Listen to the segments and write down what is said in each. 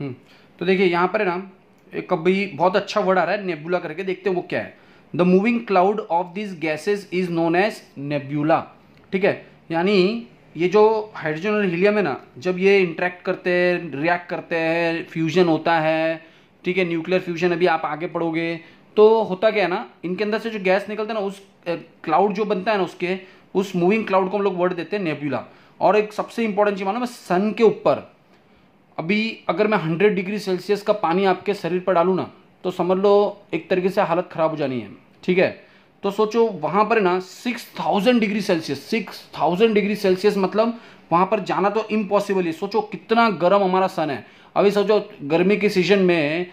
हम्म। तो देखिए यहाँ पर ना कभी बहुत अच्छा वर्ड आ रहा है नेबुला करके देखते हैं वो क्या है the moving cloud of this gases is known as nebula ठीक है यानी ये जो हाइड्रोजन और हीलियम है ना जब ये इंट्रैक्ट करते हैं रिएक्ट करते हैं फ्यूजन होता है ठीक है न्यूक्लियर फ्यूजन अभी आप आगे पढ़ोगे तो होता क्या है ना इनके अंदर से जो गैस निकलता है ना उस क्लाउड जो बनता है ना उसके उस मूविंग क्लाउड को हम लोग वर्ड देते हैं नेब्यूला और एक सबसे इंपॉर्टेंट चीज मानो मैं सन के ऊपर अभी अगर मैं हंड्रेड डिग्री सेल्सियस का पानी आपके शरीर पर डालूँ ना तो समझ लो एक तरीके से हालत ख़राब हो जानी है ठीक है तो सोचो वहाँ पर ना six thousand degree Celsius six thousand degree Celsius मतलब वहाँ पर जाना तो इम्पॉसिबल है सोचो कितना गर्म हमारा सन है अभी सोचो गर्मी के सीजन में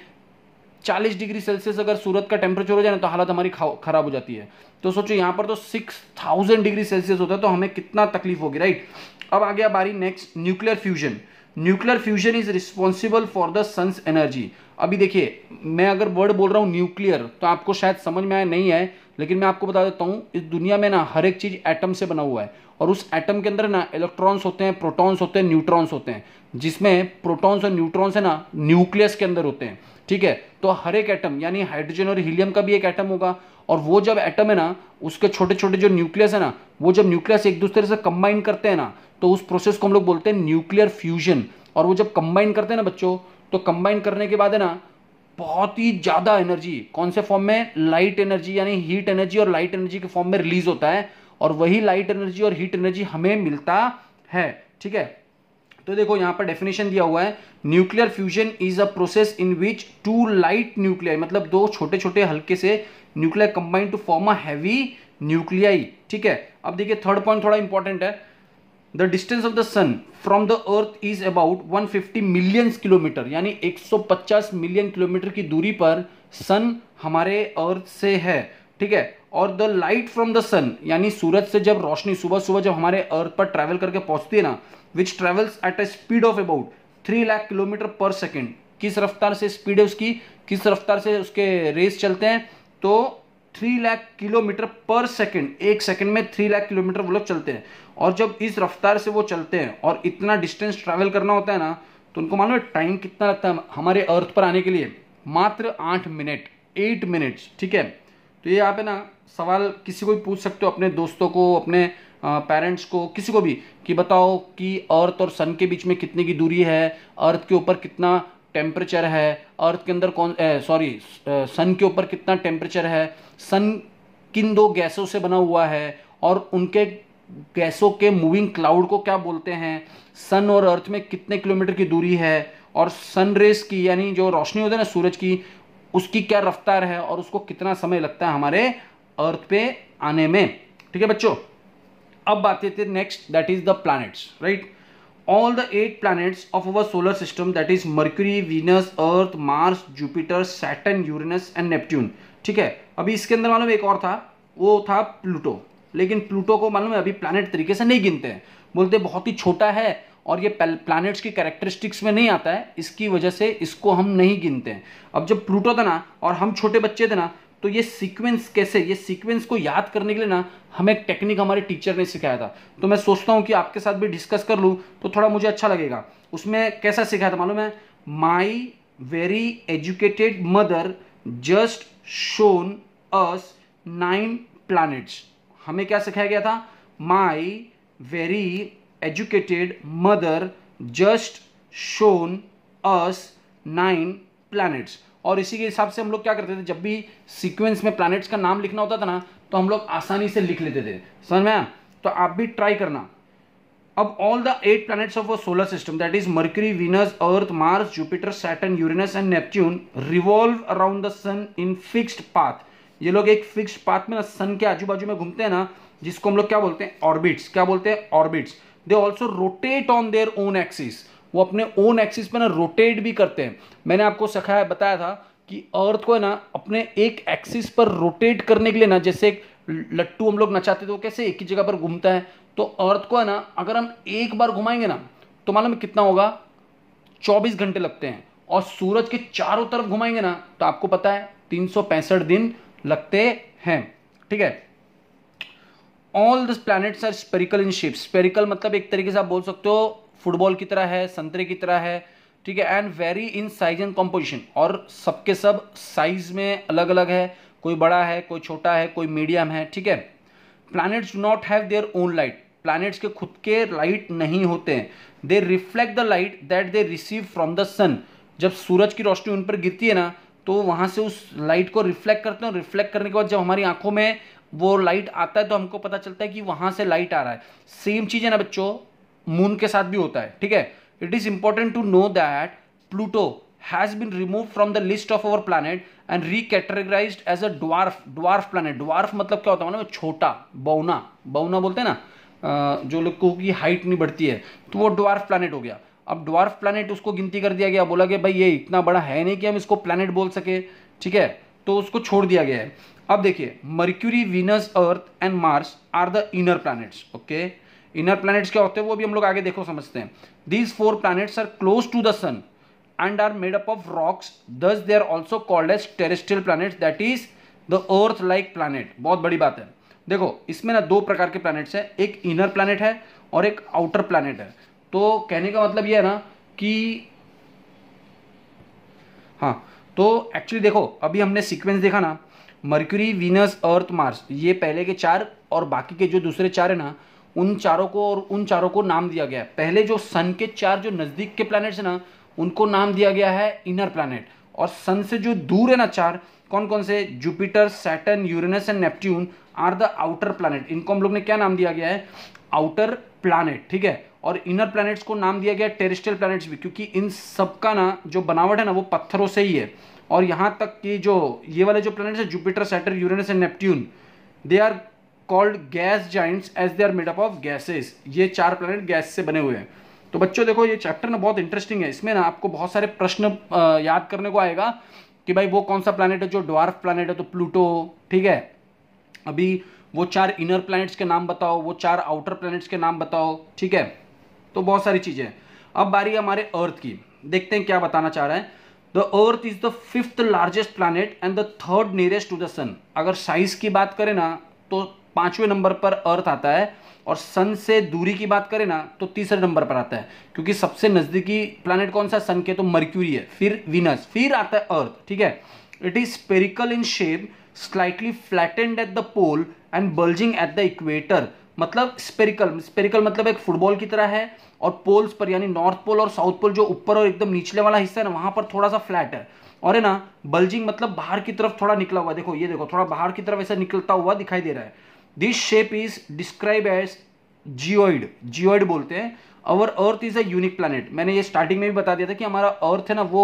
चालीस डिग्री सेल्सियस अगर सूरत का टेम्परेचर हो जाए ना तो हालत हमारी ख़राब हो जाती है तो सोचो यहाँ पर तो सिक्स थाउजेंड डिग्री सेल्सियस होता है तो हमें कितना तकलीफ होगी राइट अब आ गया बारी next nuclear fusion nuclear fusion is responsible for the sun's energy अभी देखिए मैं अगर वर्ड बोल रहा हूँ न्यूक्लियर तो आपको शायद समझ में आया नहीं है लेकिन मैं आपको बता देता हूँ इस दुनिया में ना हर एक चीज़ एटम से बना हुआ है और उस एटम के अंदर ना इलेक्ट्रॉन्स होते हैं प्रोटॉन्स होते हैं न्यूट्रॉन्स होते हैं जिसमें प्रोटॉन्स और न्यूट्रॉन्स है ना न्यूक्लियस के अंदर होते हैं ठीक है तो हर एक एटम यानी हाइड्रोजन और हीलियम का भी एक एटम होगा और वो जब एटम है ना उसके छोटे छोटे जो न्यूक्लियस है ना वो जब न्यूक्लियस एक दूसरे से कंबाइन करते हैं ना तो उस प्रोसेस को हम लोग बोलते हैं न्यूक्लियर फ्यूजन और वो जब कंबाइन करते हैं ना बच्चों तो कंबाइन करने के बाद है ना बहुत ही ज़्यादा एनर्जी कौन से फॉर्म में लाइट एनर्जी यानी हीट एनर्जी और लाइट एनर्जी के फॉर्म में रिलीज होता है और वही लाइट एनर्जी और हीट एनर्जी हमें मिलता है ठीक है तो देखो यहां पर डेफिनेशन दिया हुआ है nuclear fusion is a process in which two light nuclear मतलब दो छोटे छोटे हल्के से nuclear combine to form a heavy nuclei ठीक है अब देखिए थर्ड पॉइंट थोड़ा इंपॉर्टेंट है the distance of the sun from the earth is about 150 millions kilometre यानी 150 मिलियन किलोमीटर की दूरी पर सन हमारे अर्थ से है ठीक है और the light from the sun यानी सूरज से जब रोशनी सुबह सुबह जब हमारे अर्थ पर ट्रैवल करके पहुंचती है ना which travels at a speed of about three lakh kilometre per second किस रफ्तार से स्पीड है उसकी किस रफ्तार से उसके रेस चलते हैं तो three lakh kilometre per second एक सेकंड में थ्री लाख किलोमीटर वो लोग चलते हैं और जब इस रफ्तार से वो चलते हैं और इतना डिस्टेंस ट्रैवल करना होता है ना तो उनको मालूम है टाइम कितना लगता है हमारे अर्थ पर आने के लिए मात्र आठ मिनट एट मिनट्स ठीक है तो ये आप है ना सवाल किसी को भी पूछ सकते हो अपने दोस्तों को अपने पेरेंट्स को किसी को भी कि बताओ कि अर्थ और सन के बीच में कितने की दूरी है अर्थ के ऊपर कितना टेम्परेचर है अर्थ के अंदर कौन सॉरी eh, सन eh, के ऊपर कितना टेम्परेचर है सन किन दो गैसों से बना हुआ है और उनके गैसों के मूविंग क्लाउड को क्या बोलते हैं सन और अर्थ में कितने किलोमीटर की दूरी है और सन रेस की यानी जो रोशनी होती है ना सूरज की उसकी क्या रफ्तार है और उसको कितना समय लगता है हमारे अर्थ पे आने में ठीक है बच्चों अब बात करते हैं next that is the planets right all the eight planets of our solar system that is mercury venus earth mars jupiter saturn uranus and neptune ठीक है अभी इसके अंदर मालूम एक और था वो था प्लूटो लेकिन प्लूटो को मालूम है अभी प्लानट तरीके से नहीं गिनते हैं बोलते बहुत ही छोटा है और ये प्लानट्स की कैरेक्टरिस्टिक्स में नहीं आता है इसकी वजह से इसको हम नहीं गिनते हैं अब जब प्लूटो था ना और हम छोटे बच्चे थे ना तो ये सीक्वेंस कैसे ये सीक्वेंस को याद करने के लिए ना हमें एक टेक्निक हमारे टीचर ने सिखाया था तो मैं सोचता हूँ कि आपके साथ भी डिस्कस कर लूँ तो थोड़ा मुझे अच्छा लगेगा उसमें कैसा सिखाया था मालूम है my very educated mother just shown us nine planets हमें क्या सिखाया गया था my very educated mother just shown us nine planets और इसी के हिसाब से हम लोग क्या करते थे जब भी सीक्वेंस में प्लैनेट्स का नाम लिखना होता था ना तो हम लोग आसानी से लिख लेते थे समझ में तो आप भी ट्राई करना अब all the eight planets of a solar system that is Mercury Venus Earth Mars Jupiter Saturn Uranus and Neptune revolve around the sun in fixed path ये लोग एक फिक्स्ड पाथ में ना सन के आजू बाजू में घूमते हैं ना जिसको हम लोग क्या बोलते हैं ऑर्बिट्स क्या बोलते हैं orbits they also rotate on their own axis वो अपने ओन एक्सिस पे ना रोटेट भी करते हैं मैंने आपको सखाया बताया था कि अर्थ को है ना अपने एक एक्सिस पर रोटेट करने के लिए ना जैसे एक लट्टू हम लोग नचाते तो वो कैसे एक ही जगह पर घूमता है तो अर्थ को है ना अगर हम एक बार घुमाएंगे ना तो मालूम कितना होगा चौबीस घंटे लगते हैं और सूरज के चारों तरफ घुमाएंगे ना तो आपको पता है तीन दिन लगते हैं ठीक है all this planets are spherical in shape spherical मतलब एक तरीके से आप बोल सकते हो फुटबॉल की तरह है संतरे की तरह है ठीक है and vary in size and composition और सबके सब साइज में अलग अलग है कोई बड़ा है कोई छोटा है कोई मीडियम है ठीक है planets do not have their own light planets के खुद के लाइट नहीं होते हैं they reflect the light that they receive from the sun जब सूरज की रोशनी उन पर गिरती है ना तो वहाँ से उस लाइट को रिफ्लेक्ट करते हैं और रिफ्लेक्ट करने के बाद जब हमारी आंखों में वो लाइट आता है तो हमको पता चलता है कि वहाँ से लाइट आ रहा है सेम चीज़ है ना बच्चों मून के साथ भी होता है ठीक है it is important to know that Pluto has been remove from the list of our planet and recategorise as a dwarf dwarf planet dwarf मतलब क्या होता है मतलब छोटा बौना बौना बोलते हैं ना जो लोग को की हाइट नहीं बढ़ती है तो वो ड्वार्फ प्लानट हो गया अब ड्वार्फ प्लानट उसको गिनती कर दिया गया बोला गया भाई ये इतना बड़ा है नहीं कि हम इसको प्लानट बोल सके ठीक है तो उसको छोड़ दिया गया है अब देखिए Mercury Venus Earth and Mars are the inner planets okay inner planets क्या होते हैं वो भी हम लोग आगे देखो समझते हैं these four planets are close to the sun and are made up of rocks thus they are also called as terrestrial planet that is the earth like planet बहुत बड़ी बात है देखो इसमें ना दो प्रकार के प्लैनेट्स हैं एक इनर प्लैनेट है और एक आउटर प्लैनेट है तो कहने का मतलब ये है ना कि हाँ तो एक्चुअली देखो अभी हमने सीक्वेंस देखा ना मर्क्यूरी वीनस अर्थ मार्स ये पहले के चार और बाकी के जो दूसरे चार है ना उन चारों को और उन चारों को नाम दिया गया है पहले जो सन के चार जो नज़दीक के प्लैनेट्स हैं ना उनको नाम दिया गया है इनर प्लैनेट और सन से जो दूर है ना चार कौन कौन से Jupiter Saturn Uranus and Neptune are the outer planet इनको हम लोग ने क्या नाम दिया गया है आउटर प्लानट ठीक है और इनर प्लैनेट्स को नाम दिया गया टेरिस्टल प्लैनेट्स भी क्योंकि इन सब का ना जो बनावट है ना वो पत्थरों से ही है और यहाँ तक कि जो ये वाले जो प्लैनेट्स हैं Jupiter Saturn Uranus and Neptune they are called gas giants as they are made up of gases ये चार प्लानट गैस से बने हुए हैं तो बच्चों देखो ये चैप्टर ना बहुत इंटरेस्टिंग है इसमें ना आपको बहुत सारे प्रश्न याद करने को आएगा कि भाई वो कौन सा प्लानट है जो ड्वार्फ प्लानट है तो प्लूटो ठीक है अभी वो चार इनर प्लानट्स के नाम बताओ वो चार आउटर प्लानट्स के नाम बताओ ठीक है तो बहुत सारी चीज़ें अब बारी हमारे अर्थ की देखते हैं क्या बताना चाह रहे हैं the earth is the fifth largest planet and the third nearest to the sun अगर साइज की बात करें ना तो पांचवें नंबर पर अर्थ आता है और सन से दूरी की बात करें ना तो तीसरे नंबर पर आता है क्योंकि सबसे नज़दीकी प्लानट कौन सा सन के तो मर्क्यूरी है फिर विनस फिर आता है अर्थ ठीक है it is spherical in shape slightly flattened at the pole and bulging at the equator मतलब स्पेरिकल स्पेरिकल मतलब एक फुटबॉल की तरह है और पोल्स पर यानी नॉर्थ पोल और साउथ पोल जो ऊपर और एकदम निचले वाला हिस्सा है ना वहां पर थोड़ा सा फ्लैट है और है ना बल्जिंग मतलब बाहर की तरफ थोड़ा निकला हुआ देखो ये देखो थोड़ा बाहर की तरफ ऐसा निकलता हुआ दिखाई दे रहा है this shape is describe as geoid geoid बोलते हैं और earth is a unique planet मैंने ये स्टार्टिंग में भी बता दिया था कि हमारा अर्थ है ना वो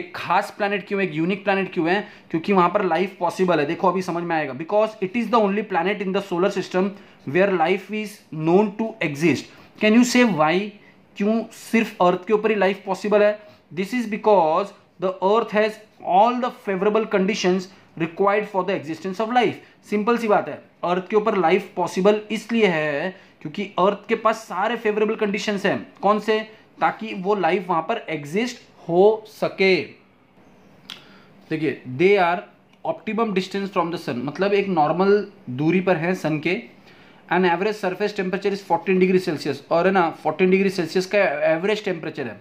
एक खास प्लानट क्यों है एक यूनिक प्लानट क्यों है क्योंकि वहां पर लाइफ पॉसिबल है देखो अभी समझ में आएगा because it is the only planet in the solar system where life is known to exist can you say why क्यों सिर्फ अर्थ के ऊपर ही लाइफ पॉसिबल है this is because the earth has all the favourable conditions required for the existence of life simple सी बात है अर्थ के ऊपर लाइफ पॉसिबल इसलिए है क्योंकि अर्थ के पास सारे फेवरेबल कंडीशन हैं कौन से ताकि वो लाइफ वहां पर एग्जिस्ट हो सके देखिए they are optimum distance from the sun मतलब एक नॉर्मल दूरी पर है सन के and average surface temperature is 14 degree Celsius और है ना 14 डिग्री सेल्सियस का एवरेज टेम्परेचर है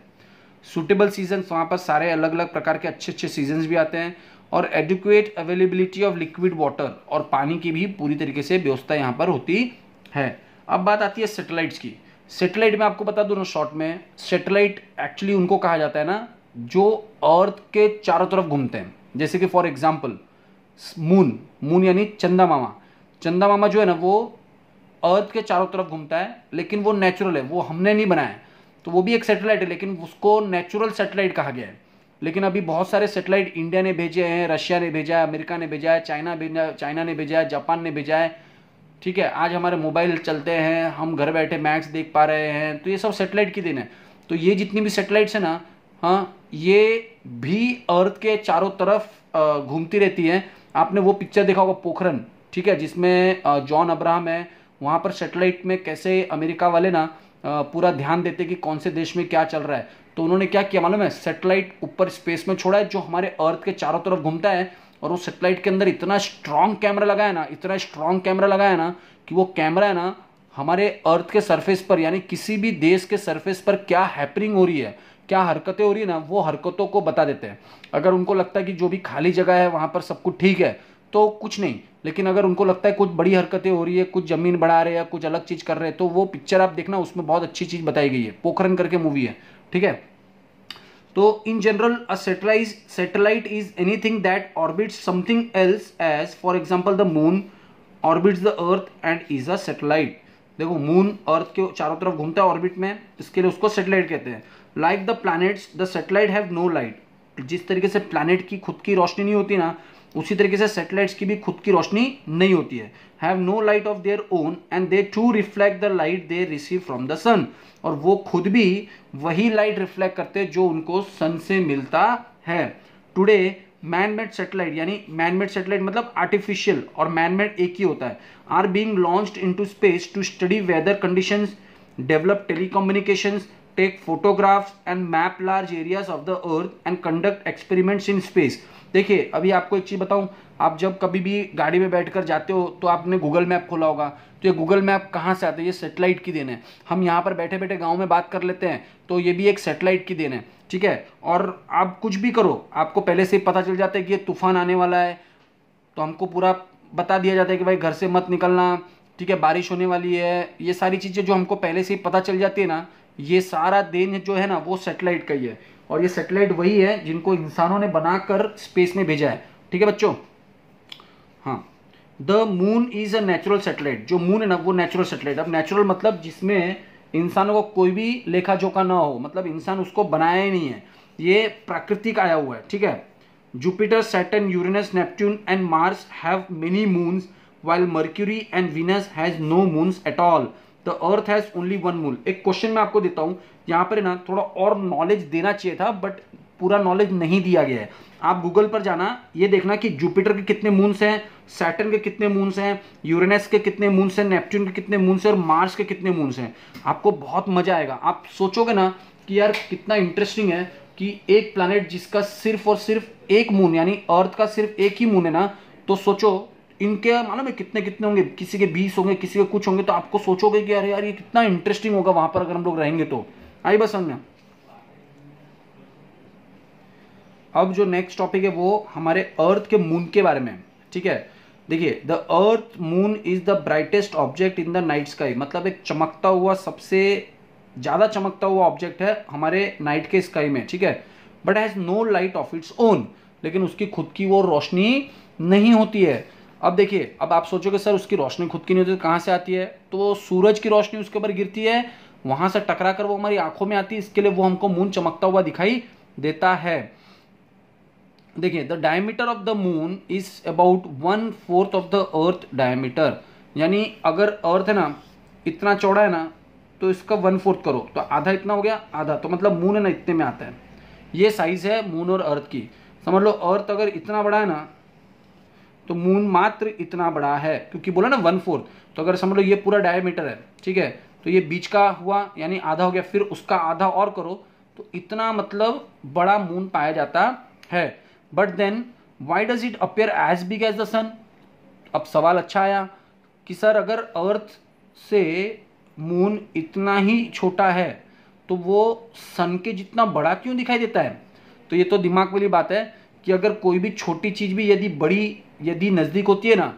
सुटेबल सीजन वहाँ पर सारे अलग अलग प्रकार के अच्छे अच्छे सीजन भी आते हैं और adequate availability of liquid water और पानी की भी पूरी तरीके से व्यवस्था यहाँ पर होती है अब बात आती है सेटेलाइट्स की सेटेलाइट में आपको बता दूँ ना शॉर्ट में सेटेलाइट एक्चुअली उनको कहा जाता है ना जो अर्थ के चारों तरफ घूमते हैं जैसे कि फॉर एग्जाम्पल मून मून यानी चंदा मामा चंदा मामा जो है ना वो अर्थ के चारों तरफ घूमता है लेकिन वो नेचुरल है वो हमने नहीं बनाया तो वो भी एक सेटेलाइट है लेकिन उसको नेचुरल सेटेलाइट कहा गया है लेकिन अभी बहुत सारे सेटेलाइट इंडिया ने भेजे हैं रशिया ने भेजा है अमेरिका ने भेजा है चाइना भेजा चाइना ने भेजा है जापान ने भेजा है ठीक है आज हमारे मोबाइल चलते हैं हम घर बैठे मैच देख पा रहे हैं तो ये सब सेटेलाइट की देन है तो ये जितनी भी सेटेलाइट्स है ना हाँ ये भी अर्थ के चारों तरफ घूमती रहती है आपने वो पिक्चर देखा होगा पोखरन ठीक है जिसमें जॉन अब्राहम है वहाँ पर सेटेलाइट में कैसे अमेरिका वाले ना पूरा ध्यान देते कि कौन से देश में क्या चल रहा है तो उन्होंने क्या किया मालूम है सेटेलाइट ऊपर स्पेस में छोड़ा है जो हमारे अर्थ के चारों तरफ घूमता है और वो सेटेलाइट के अंदर इतना स्ट्रांग कैमरा लगाया ना इतना स्ट्रांग कैमरा लगाया ना कि वो कैमरा है ना हमारे अर्थ के सरफेस पर यानी किसी भी देश के सरफेस पर क्या हैपनिंग हो रही है क्या हरकतें हो रही है ना वो हरकतों को बता देते हैं अगर उनको लगता है कि जो भी खाली जगह है वहाँ पर सब कुछ ठीक है तो कुछ नहीं लेकिन अगर उनको लगता है कुछ बड़ी हरकतें हो रही है कुछ ज़मीन बढ़ा रहे हैं कुछ अलग चीज़ कर रहे हैं तो वो पिक्चर आप देखना उसमें बहुत अच्छी चीज़ बताई गई है पोखरन करके मूवी है ठीक है तो इन जनरल अटेलाइज satellite is anything that orbit something else as for example the moon orbit the earth and is a satellite देखो मून अर्थ के चारों तरफ घूमता है ऑर्बिट में इसके लिए उसको सेटेलाइट कहते हैं like the planets the satellite have no light जिस तरीके से प्लैनेट की खुद की रोशनी नहीं होती ना उसी तरीके से सेटेलाइट्स की भी खुद की रोशनी नहीं होती है have no light of their own and they too reflect the light they receive from the sun और वो खुद भी वही लाइट रिफ्लेक्ट करते हैं जो उनको सन से मिलता है टुडे मैनमेड सेटेलाइट यानी मैनमेड सेटेलाइट मतलब आर्टिफिशियल और मैनमेड एक ही होता है are being launch into space to study weather conditions develop telecommunications take photographs and map large areas of the earth and conduct experiments in space देखिए अभी आपको एक चीज़ बताऊं आप जब कभी भी गाड़ी में बैठकर जाते हो तो आपने गूगल मैप खोला होगा तो ये गूगल मैप कहाँ से आता है ये सेटेलाइट की देन है हम यहाँ पर बैठे बैठे गांव में बात कर लेते हैं तो ये भी एक सेटेलाइट की देन है ठीक है और आप कुछ भी करो आपको पहले से ही पता चल जाता है कि ये तूफान आने वाला है तो हमको पूरा बता दिया जाता है कि भाई घर से मत निकलना ठीक है बारिश होने वाली है ये सारी चीज़ें जो हमको पहले से ही पता चल जाती है ना ये सारा देन जो है ना वो सेटेलाइट का ही है और ये सेटेलाइट वही है जिनको इंसानों ने बनाकर स्पेस में भेजा है ठीक है बच्चों हाँ the moon is a natural satellite जो मून है ना वो नेचुरल सेटेलाइट अब नेचुरल मतलब जिसमें इंसानों को कोई भी लेखा जोखा ना हो मतलब इंसान उसको बनाया ही नहीं है ये प्राकृतिक आया हुआ है ठीक है Jupiter Saturn Uranus Neptune and Mars have many moons while Mercury and Venus has no moons at all the earth has only one moon एक क्वेश्चन मैं आपको देता हूं यहां पर ना थोड़ा और नॉलेज देना चाहिए था बट पूरा नॉलेज नहीं दिया गया है आप गूगल पर जाना ये देखना कि जुपिटर के कितने मून्स हैं सैटर्न के कितने मून्स हैं यूरेनस के कितने मून्स हैं नेपच्यून के कितने मून्स हैं और मार्स के कितने मून्स हैं आपको बहुत मजा आएगा आप सोचोगे ना कि यार कितना इंटरेस्टिंग है कि एक प्लानट जिसका सिर्फ और सिर्फ एक मून यानी अर्थ का सिर्फ एक ही मून है ना तो सोचो इनके मालूम है कितने कितने होंगे किसी के बीस होंगे किसी के कुछ होंगे तो आपको सोचोगे कि अरे यार ये कितना इंटरेस्टिंग होगा वहां पर अगर हम लोग रहेंगे तो आई बस समझ अब जो नेक्स्ट टॉपिक है वो हमारे अर्थ के मून के बारे में ठीक है देखिए the earth moon is the brightest object in the night sky मतलब एक चमकता हुआ सबसे ज़्यादा चमकता हुआ ऑब्जेक्ट है हमारे नाइट के स्काई में ठीक है but has no light of its own लेकिन उसकी खुद की वो रोशनी नहीं होती है अब देखिए अब आप सोचोगे सर उसकी रोशनी खुद की नहीं होती तो कहाँ से आती है तो सूरज की रोशनी उसके ऊपर गिरती है वहां से टकरा कर वो हमारी आंखों में आती है इसके लिए वो हमको मून चमकता हुआ दिखाई देता है देखिए the diameter of the moon is about one fourth of the earth diameter यानी अगर अर्थ है ना इतना चौड़ा है ना तो इसका वन फोर्थ करो तो आधा इतना हो गया आधा तो मतलब मून है ना इतने में आता है ये साइज़ है मून और अर्थ की समझ लो अर्थ अगर इतना बड़ा है ना तो मून मात्र इतना बड़ा है क्योंकि बोला ना वन फोर्थ तो अगर समझ लो ये पूरा डायमीटर है ठीक है तो ये बीच का हुआ यानी आधा हो गया फिर उसका आधा और करो तो इतना मतलब बड़ा मून पाया जाता है but then why does it appear as big as the sun अब सवाल अच्छा आया कि सर अगर अर्थ से मून इतना ही छोटा है तो वो सन के जितना बड़ा क्यों दिखाई देता है तो ये तो दिमाग वाली बात है कि अगर कोई भी छोटी चीज़ भी यदि बड़ी यदि नज़दीक होती है ना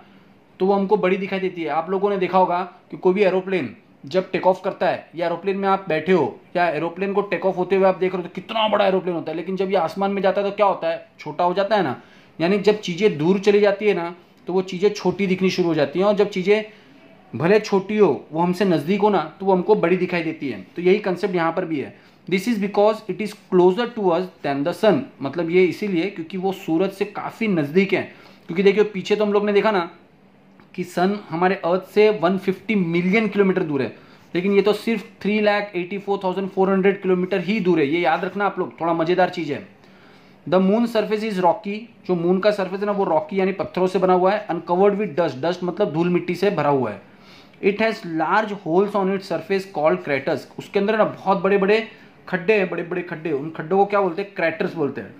तो वो हमको बड़ी दिखाई देती है आप लोगों ने देखा होगा कि कोई भी एरोप्लेन जब टेक ऑफ करता है या एरोप्लेन में आप बैठे हो या एरोप्लेन को टेक ऑफ होते हुए आप देख रहे हो तो कितना बड़ा एरोप्लेन होता है लेकिन जब ये आसमान में जाता है तो क्या होता है छोटा हो जाता है ना यानी जब चीज़ें दूर चली जाती है ना तो वो चीज़ें छोटी दिखनी शुरू हो जाती हैं और जब चीज़ें भले छोटी हो वो हमसे नज़दीक हो ना तो वो हमको बड़ी दिखाई देती है तो यही कंसेप्ट यहाँ पर भी है this is because it is closer to us than the sun मतलब ये इसीलिए क्योंकि वो सूरज से काफ़ी नज़दीक है क्योंकि देखिए पीछे तो हम लोग ने देखा ना कि सन हमारे अर्थ से 150 मिलियन किलोमीटर दूर है लेकिन ये तो सिर्फ three lakh eighty four thousand four hundred kilometre ही दूर है ये याद रखना आप लोग थोड़ा मज़ेदार चीज़ है the moon surface is rocky जो मून का सर्फेस है ना वो रॉकी यानी पत्थरों से बना हुआ है अनकवर्ड विद डस्ट डस्ट मतलब धूल मिट्टी से भरा हुआ है it has large holes on it surface called craters उसके अंदर ना बहुत बड़े बड़े खड्डे हैं बड़े बड़े खड्डे उन खड्डों को क्या बोलते हैं क्रैटर्स बोलते हैं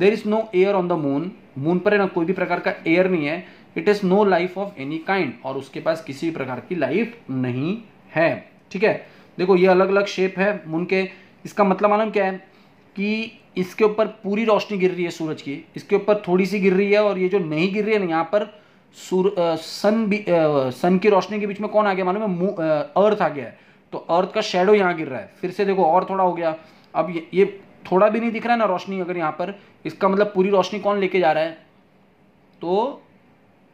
there is no air on the moon moon पर है ना कोई भी प्रकार का एयर नहीं है it is no life of any kind और उसके पास किसी भी प्रकार की लाइफ नहीं है ठीक है देखो ये अलग अलग शेप है मून के इसका मतलब मालूम क्या है कि इसके ऊपर पूरी रोशनी गिर रही है सूरज की इसके ऊपर थोड़ी सी गिर रही है और ये जो नहीं गिर रही है ना यहाँ पर सूर सन भी आ, सन की रोशनी के बीच में कौन आ गया मालूम है अर्थ आ गया है तो अर्थ का शेडो यहाँ गिर रहा है फिर से देखो और थोड़ा हो गया अब ये, ये थोड़ा भी नहीं दिख रहा है ना रोशनी अगर यहाँ पर इसका मतलब पूरी रोशनी कौन लेके जा रहा है तो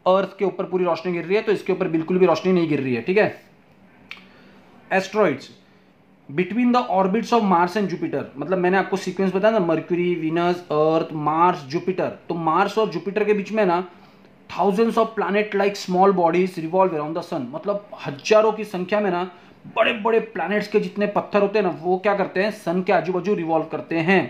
अर्थ के ऊपर पूरी रोशनी गिर रही है तो इसके ऊपर बिल्कुल भी रोशनी नहीं गिर रही है ठीक है asteroids between the orbits of Mars and Jupiter मतलब मैंने आपको सीक्वेंस बताया ना Mercury Venus Earth Mars Jupiter तो मार्स और जुपिटर के बीच में ना thousands of planet like small bodies revolve around the sun मतलब हजारों की संख्या में ना बड़े बड़े प्लैनेट्स के जितने पत्थर होते हैं ना वो क्या करते हैं सन के आजू बाजू रिवॉल्व करते हैं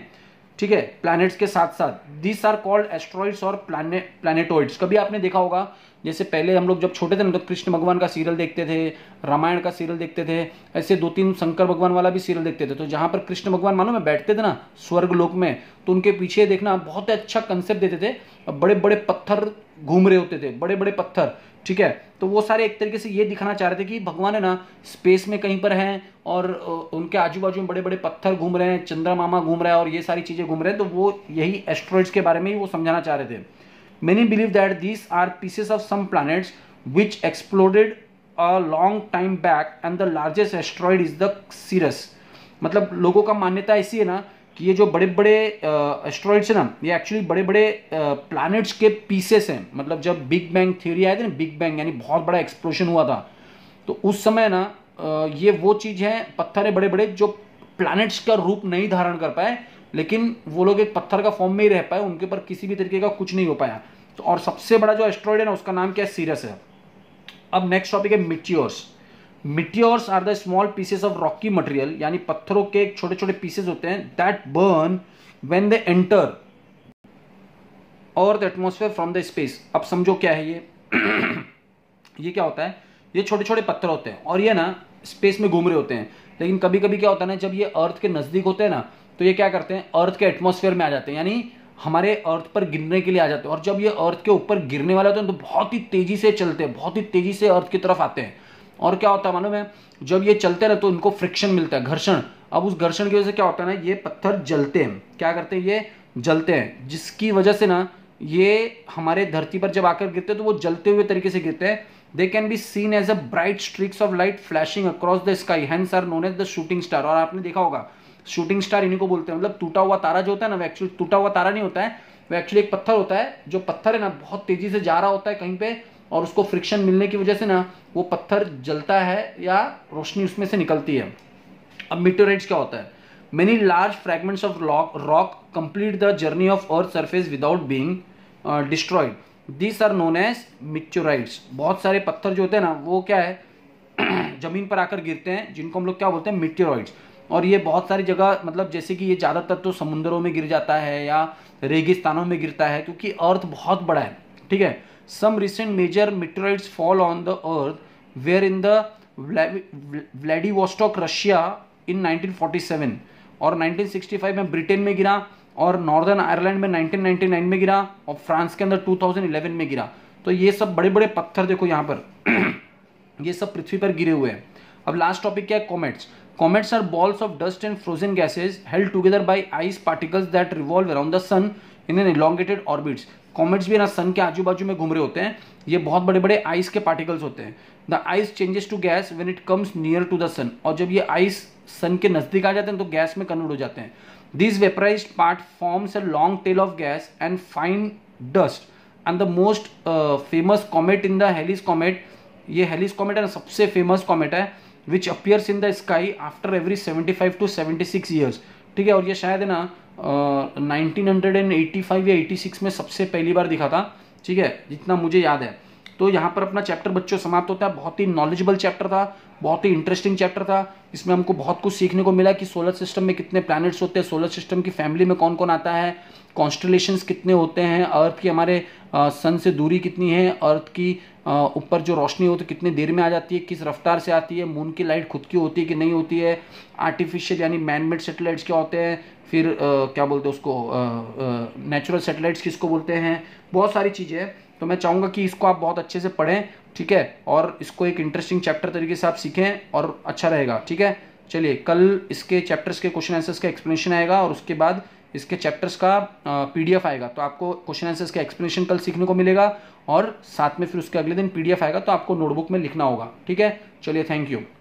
ठीक है प्लैनेट्स के साथ साथ दिस आर कॉल्ड एस्ट्रॉइड्स और प्लैनेटोइड्स कभी आपने देखा होगा जैसे पहले हम लोग जब छोटे थे ना तो कृष्ण भगवान का सीरियल देखते थे रामायण का सीरियल देखते थे ऐसे दो तीन शंकर भगवान वाला भी सीरियल देखते थे तो जहाँ पर कृष्ण भगवान मानो मैं बैठते थे ना स्वर्ग लोक में तो उनके पीछे देखना बहुत अच्छा कंसेप्ट देते थे बड़े बड़े पत्थर घूम रहे होते थे बड़े बड़े पत्थर ठीक है तो वो सारे एक तरीके से ये दिखाना चाह रहे थे कि भगवान है ना स्पेस में कहीं पर हैं और उनके आजू बाजू में बड़े बड़े पत्थर घूम रहे हैं मामा घूम रहा है और ये सारी चीज़ें घूम रहे हैं तो वो यही एस्ट्रॉइड्स के बारे में ही वो समझाना चाह रहे थे many believe that these are pieces of some planets which exploded a long time back and the largest asteroid is the Ceres मतलब लोगों का मान्यता ऐसी है ना कि ये जो बड़े बड़े एस्ट्रॉइड्स हैं ना ये एक्चुअली बड़े बड़े प्लैनेट्स के पीसेस हैं मतलब जब बिग बैंग थ्योरी आए थे ना बिग बैंग यानी बहुत बड़ा एक्सप्लोशन हुआ था तो उस समय ना ये वो चीज़ है पत्थर है बड़े बड़े जो प्लैनेट्स का रूप नहीं धारण कर पाए लेकिन वो लोग एक पत्थर का फॉर्म में ही रह पाए उनके पर किसी भी तरीके का कुछ नहीं हो पाया तो और सबसे बड़ा जो एस्ट्रॉयड है ना उसका नाम क्या है सीरस है अब नेक्स्ट टॉपिक है meteors meteors are the small pieces of rocky material यानी पत्थरों के छोटे छोटे पीसेस होते हैं that burn when they enter और the atmosphere from the space अब समझो क्या है ये ये क्या होता है ये छोटे छोटे पत्थर होते हैं और ये ना स्पेस में घूम रहे होते हैं लेकिन कभी कभी क्या होता है ना जब ये अर्थ के नज़दीक होते हैं ना तो ये क्या करते हैं अर्थ के एटमोसफेयर में आ जाते हैं यानी हमारे अर्थ पर गिरने के लिए आ जाते हैं और जब ये अर्थ के ऊपर गिरने वाले होते हैं तो बहुत ही तेज़ी से चलते हैं बहुत ही तेज़ी से अर्थ की तरफ आते हैं और क्या होता है मालूम है जब ये चलते रहते तो इनको फ्रिक्शन मिलता है घर्षण अब उस घर्षण की वजह से क्या होता है ना ये पत्थर जलते हैं क्या करते हैं ये जलते हैं जिसकी वजह से ना ये हमारे धरती पर जब आकर गिरते हैं तो वो जलते हुए तरीके से गिरते हैं they can be seen as a bright streaks of light flashing across the sky and are known as the shooting star और आपने देखा होगा शूटिंग स्टार इन्हीं को बोलते हैं मतलब टूटा हुआ तारा जो होता है ना वो एक्चुअली टूटा हुआ तारा नहीं होता है वो एक्चुअली एक पत्थर होता है जो पत्थर है ना बहुत तेजी से जा रहा होता है कहीं पे और उसको फ्रिक्शन मिलने की वजह से ना वो पत्थर जलता है या रोशनी उसमें से निकलती है अब मीटोराइट्स क्या होता है many large fragments of rock rock complete the journey of earth surface without being destroyed this are known as meteorites बहुत सारे पत्थर जो होते हैं ना वो क्या है जमीन पर आकर गिरते हैं जिनको हम लोग क्या बोलते हैं मिट्योराइड्स और ये बहुत सारी जगह मतलब जैसे कि ये ज़्यादातर तो समुद्रों में गिर जाता है या रेगिस्तानों में गिरता है क्योंकि अर्थ बहुत बड़ा है ठीक है some recent major meteorites fall on the earth were in the Vladivostok Russia in 1947 और 1965 में ब्रिटेन में गिरा और नॉर्दर्न आयरलैंड में 1999 में गिरा और फ्रांस के अंदर 2011 में गिरा तो ये सब बड़े बड़े पत्थर देखो यहाँ पर ये सब पृथ्वी पर गिरे हुए हैं अब लास्ट टॉपिक क्या है comets comets are balls of dust and frozen gases held together by ice particles that revolve around the sun in an elongated orbits comets भी ना सन के आजू बाजू में घूम रहे होते हैं ये बहुत बड़े बड़े आइस के पार्टिकल्स होते हैं the ice changes to gas when it comes near to the sun और जब ये आइस सन के नज़दीक आ जाते हैं तो गैस में कन्वर्ट हो जाते हैं this vaporise part forms a long tail of gas and fine dust and the most famous comet in the Halley's comet ये हेलीस कॉमेट है सबसे फेमस कॉमेट है which appears in the sky after every seventy five to seventy six years ठीक है और ये शायद ना 1985 या 86 में सबसे पहली बार दिखा था ठीक है जितना मुझे याद है तो यहाँ पर अपना चैप्टर बच्चों समाप्त होता है बहुत ही नॉलेजेबल चैप्टर था बहुत ही इंटरेस्टिंग चैप्टर था इसमें हमको बहुत कुछ सीखने को मिला कि सोलर सिस्टम में कितने प्लैनेट्स होते हैं सोलर सिस्टम की फैमिली में कौन कौन आता है कॉन्स्टलेशन कितने होते हैं अर्थ की हमारे सन से दूरी कितनी है अर्थ की ऊपर जो रोशनी हो तो कितनी देर में आ जाती है किस रफ्तार से आती है मून की लाइट खुद की होती है कि नहीं होती है आर्टिफिशियल यानी मैनमेड सेटेलाइट्स क्या होते हैं फिर आ, क्या बोलते हैं उसको नेचुरल सेटेलाइट्स किसको बोलते हैं बहुत सारी चीज़ें हैं तो मैं चाहूँगा कि इसको आप बहुत अच्छे से पढ़ें ठीक है और इसको एक इंटरेस्टिंग चैप्टर तरीके से आप सीखें और अच्छा रहेगा ठीक है चलिए कल इसके चैप्टर्स के क्वेश्चन आंसर्स का एक्सप्लेनेशन आएगा और उसके बाद इसके चैप्टर्स का पीडीएफ आएगा तो आपको क्वेश्चन आंसर्स का एक्सप्लेनेशन कल सीखने को मिलेगा और साथ में फिर उसके अगले दिन पीडीएफ आएगा तो आपको नोटबुक में लिखना होगा ठीक है चलिए थैंक यू